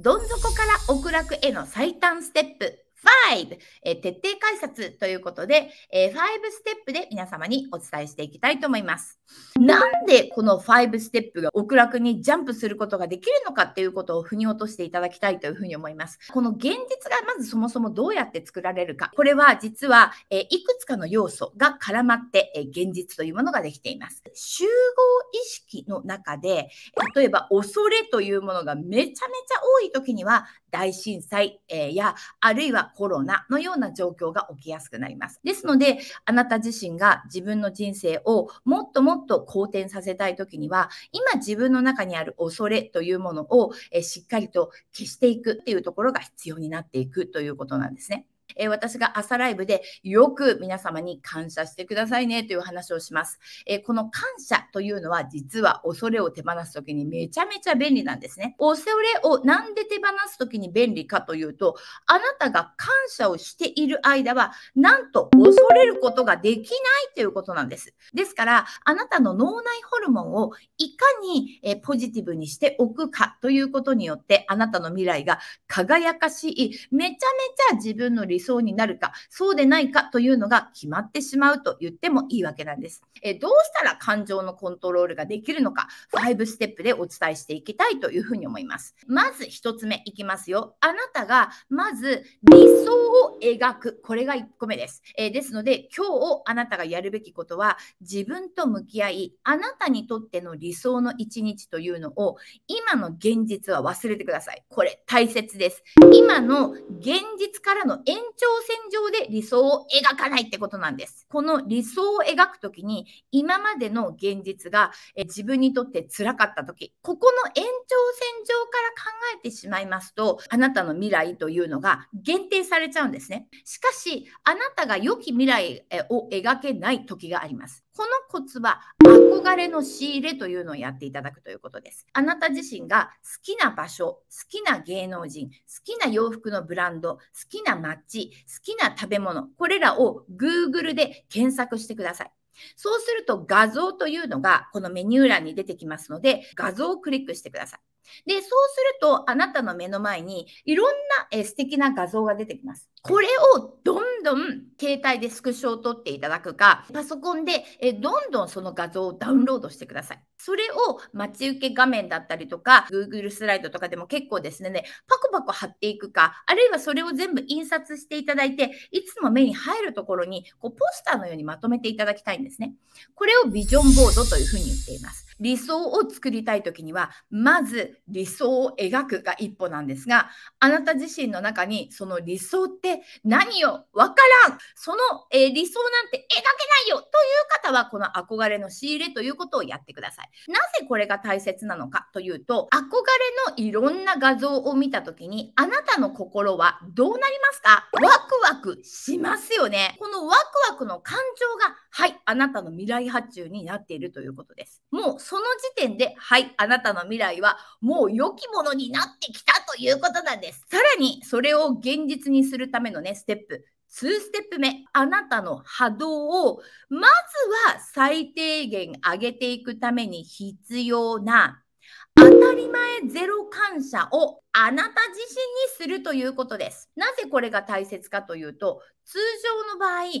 どん底から奥楽への最短ステップ5、え徹底解説ということで、えー、5ステップで皆様にお伝えしていきたいと思います。なんでこの5ステップがお楽にジャンプすることができるのかっていうことを腑に落としていただきたいというふうに思います。この現実がまずそもそもどうやって作られるか。これは実は、えー、いくつかの要素が絡まって、え現実というものができています。集合意識の中で、例えば恐れというものがめちゃめちゃ多い時には、大震災、えや、あるいはコロナのような状況が起きやすくなります。ですので、あなた自身が自分の人生をもっともっと好転させたいときには、今自分の中にある恐れというものを、えしっかりと消していくっていうところが必要になっていくということなんですね。えー、私が朝ライブでよく皆様に感謝してくださいねという話をします。えー、この感謝というのは実は恐れを手放す時にめちゃめちゃ便利なんですね。恐れをなんで手放す時に便利かというと、あなたが感謝をしている間は、なんと恐れることができないということなんです。ですから、あなたの脳内ホルモンをいかに、えー、ポジティブにしておくかということによって、あなたの未来が輝かしい、めちゃめちゃ自分の理理想になるか、そうでないかというのが決まってしまうと言ってもいいわけなんです。えどうしたら感情のコントロールができるのか、5ステップでお伝えしていきたいというふうに思います。まず1つ目いきますよ。あなたがまず理想を描く。これが1個目です。えですので、今日あなたがやるべきことは、自分と向き合い、あなたにとっての理想の1日というのを、今の現実は忘れてください。これ大切です。今の現実からのエ長線上で理想を描かないってことなんです。この理想を描くときに、今までの現実が自分にとって辛かったとき、ここの延長線上から考えてしまいますと、あなたの未来というのが限定されちゃうんですね。しかし、あなたが良き未来を描けない時があります。このコツは憧れの仕入れというのをやっていただくということです。あなた自身が好きな場所、好きな芸能人、好きな洋服のブランド、好きな街、好きな食べ物、これらを Google で検索してください。そうすると画像というのがこのメニュー欄に出てきますので、画像をクリックしてください。で、そうするとあなたの目の前にいろんなえ素敵な画像が出てきます。これをどんどん携帯でスクショを取っていただくか、パソコンでえどんどんその画像をダウンロードしてください。それを待ち受け画面だったりとか、Google スライドとかでも結構ですね、パコパコ貼っていくか、あるいはそれを全部印刷していただいて、いつも目に入るところにこうポスターのようにまとめていただきたいんですね。これをビジョンボードというふうに言っています。理想を作りたい時には、まず理想を描くが一歩なんですが、あなた自身の中にその理想って何よわからんその、えー、理想なんて描けないよという方は、この憧れの仕入れということをやってください。なぜこれが大切なのかというと、憧れのいろんな画像を見た時に、あなたの心はどうなりますかワクワクしますよね。このワクワクの感情が、はい、あなたの未来発注になっているということです。もうその時点で、はい、あなたの未来はもう良きものになってきたということなんです。さらに、それを現実にするためのね、ステップ。2ステップ目、あなたの波動を、まずは最低限上げていくために必要な、当たり前ゼロ感謝をあなた自身にするということです。なぜこれが大切かというと、通常の場合、なんで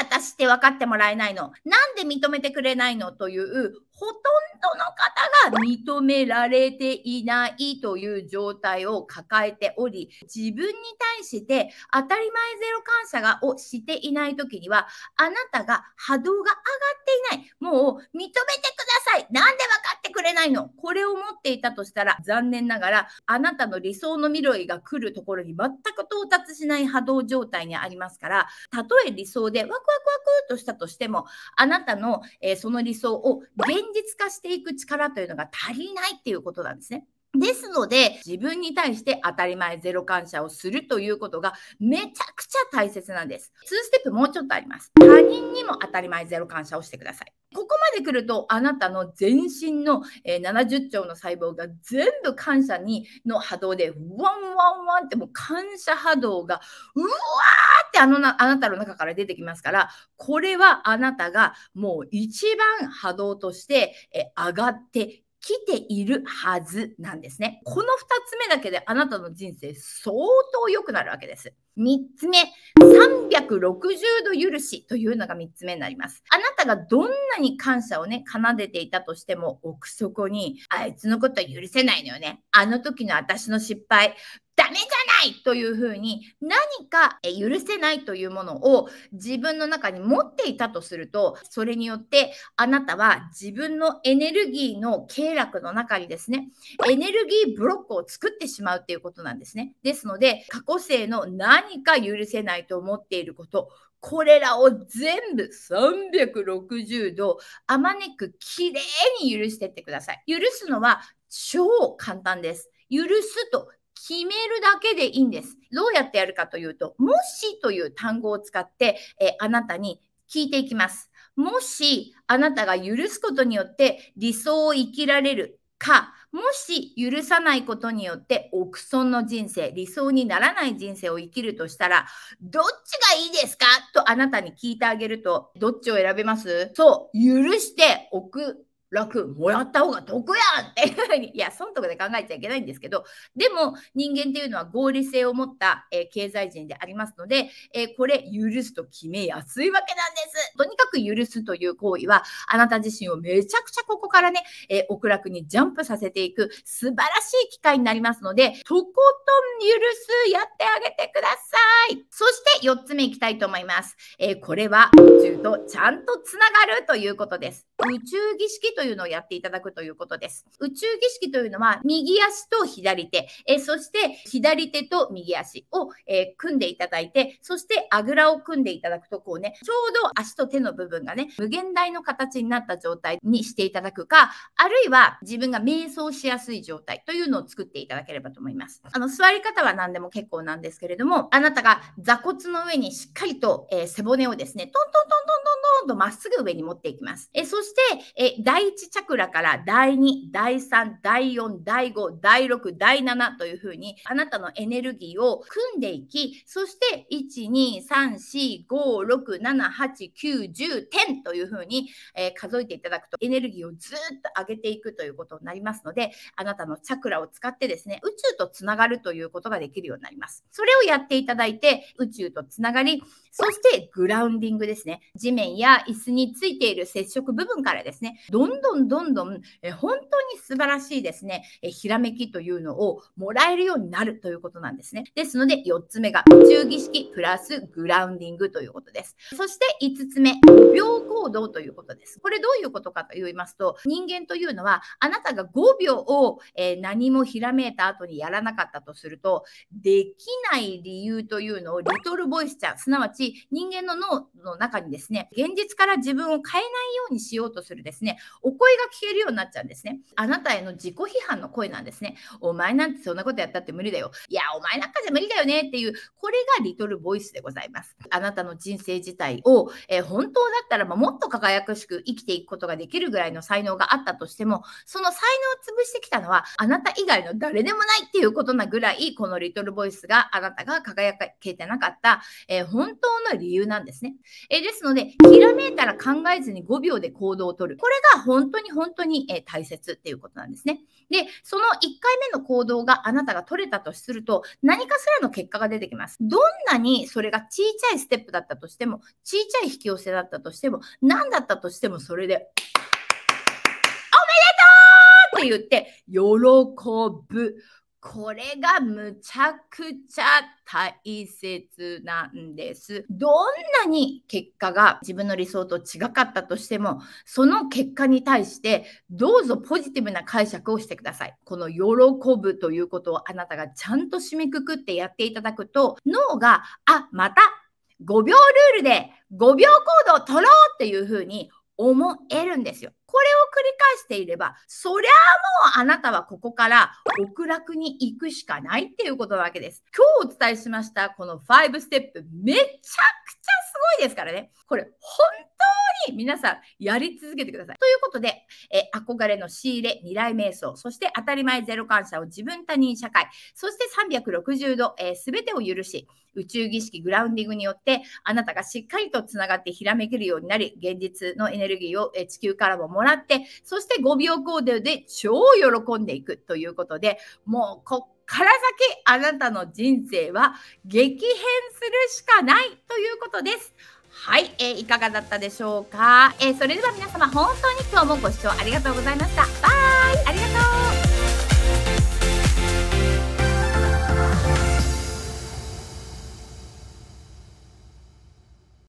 私って分かってもらえないのななんで認めてくれないのという、ほとんどの方が認められていないという状態を抱えており、自分に対して当たり前ゼロ感謝がをしていない時には、あなたが波動が上がっていない。もう認めてください。なんで分かってないの。これを持っていたとしたら、残念ながら、あなたの理想の未来が来るところに全く到達しない波動状態にありますから、たとえ理想でワクワクワクとしたとしても、あなたの、えー、その理想を現実化していく力というのが足りないっていうことなんですね。ですので、自分に対して当たり前ゼロ感謝をするということがめちゃくちゃ大切なんです。2ステップもうちょっとあります。他人にも当たり前ゼロ感謝をしてください。ここまで来ると、あなたの全身の、え70兆の細胞が全部感謝にの波動で、ワンワンワンってもう感謝波動が、うわーってあのなあなたの中から出てきますから、これはあなたがもう一番波動として、え上がって来ているはずなんですね。この2つ目だけであなたの人生相当良くなるわけです。3つ目、360度許しというのが3つ目になります。あなたがどんなに感謝をね、奏でていたとしても、奥底に、あいつのことは許せないのよね。あの時の私の失敗、ダメじゃないというふうに何か許せないというものを自分の中に持っていたとするとそれによってあなたは自分のエネルギーの経絡の中にですねエネルギーブロックを作ってしまうっていうことなんですねですので過去性の何か許せないと思っていることこれらを全部360度あまねくきれいに許してってください許すのは超簡単です許すと決めるだけでいいんです。どうやってやるかというと、もしという単語を使って、えー、あなたに聞いていきます。もしあなたが許すことによって理想を生きられるか、もし許さないことによって奥損の人生、理想にならない人生を生きるとしたら、どっちがいいですかとあなたに聞いてあげると、どっちを選べますそう、許してく。楽、もらった方が得やんっていうふうに、いや、損得で考えちゃいけないんですけど、でも人間っていうのは合理性を持った、えー、経済人でありますので、えー、これ許すと決めやすいわけなんです。とにかく許すという行為は、あなた自身をめちゃくちゃここからね、えー、お楽にジャンプさせていく素晴らしい機会になりますので、とことん許す、やってあげてください。そして4つ目いきたいと思います。えこれは宇宙とちゃんとつながるということです。宇宙儀式というのをやっていただくということです。宇宙儀式というのは、右足と左手、えそして左手と右足を、え組んでいただいて、そしてあぐらを組んでいただくと、こうね、ちょうど足と手の部分がね、無限大の形になった状態にしていただくか、あるいは自分が瞑想しやすい状態というのを作っていただければと思います。あの、座り方は何でも結構なんですけれども、あなたが座骨の上にしっかりと、えー、背骨をですね、トントントン今度まっすぐ上に持っていきます。えそしてえ、第1チャクラから第2、第3、第4、第5、第6、第7というふうに、あなたのエネルギーを組んでいき、そして、1、2、3、4、5、6、7、8、9、10、10というふうに、え数えていただくと、エネルギーをずっと上げていくということになりますので、あなたのチャクラを使ってですね、宇宙とつながるということができるようになります。それをやっていただいて、宇宙とつながり、そしてグラウンディングですね。地面や椅子についている接触部分からですね、どんどんどんどん、え本当に素晴らしいですね、えひらめきというのをもらえるようになるということなんですね。ですので、4つ目が宇宙儀式プラスグラウンディングということです。そして5つ目、無秒行動ということです。これどういうことかと言いますと、人間というのは、あなたが5秒を、え何もひらめいた後にやらなかったとすると、できない理由というのをリトルボイスちゃん、すなわちし、人間の脳の中にですね、現実から自分を変えないようにしようとするですね、お声が聞けるようになっちゃうんですね。あなたへの自己批判の声なんですね。お前なんてそんなことやったって無理だよ。いや、お前なんかじゃ無理だよねっていう、これがリトルボイスでございます。あなたの人生自体を、えー、本当だったら、まもっと輝くしく生きていくことができるぐらいの才能があったとしても、その才能を潰してきたのは、あなた以外の誰でもないっていうことなぐらい、このリトルボイスがあなたが輝けてなかった、えー、本当の理由なんですね。えですので、ひらめいたら考えずに5秒で行動をとる。これが本当に本当に、え大切っていうことなんですね。で、その1回目の行動があなたが取れたとすると、何かしらの結果が出てきます。どんなにそれが小さいステップだったとしても、小さい引き寄せだったとしても、何だったとしてもそれで、おめでとうって言って、喜ぶ。これがむちゃくちゃ大切なんです。どんなに結果が自分の理想と違かったとしても、その結果に対してどうぞポジティブな解釈をしてください。この喜ぶということをあなたがちゃんと締めくくってやっていただくと、脳が、あ、また5秒ルールで5秒行動を取ろうっていうふうに思えるんですよ。こり返していれば、そりゃあもうあなたはここから極楽に行くしかないっていうことなわけです。今日お伝えしましたこの5ステップ、めちゃくちゃすごいですからね。これ本に皆さんやり続けてください。ということで、え憧れの仕入れ、未来瞑想、そして当たり前ゼロ感謝を自分他人社会、そして360度すべ、えー、てを許し、宇宙儀式グラウンディングによってあなたがしっかりとつながってひらめけるようになり、現実のエネルギーを、え地球からももらって、そして5秒行動で超喜んでいくということで、もうこっから先あなたの人生は激変するしかないということです。はい、えー、いかがだったでしょうか、えー、それでは皆様本当に今日もご視聴ありがとうございましたバイありがとう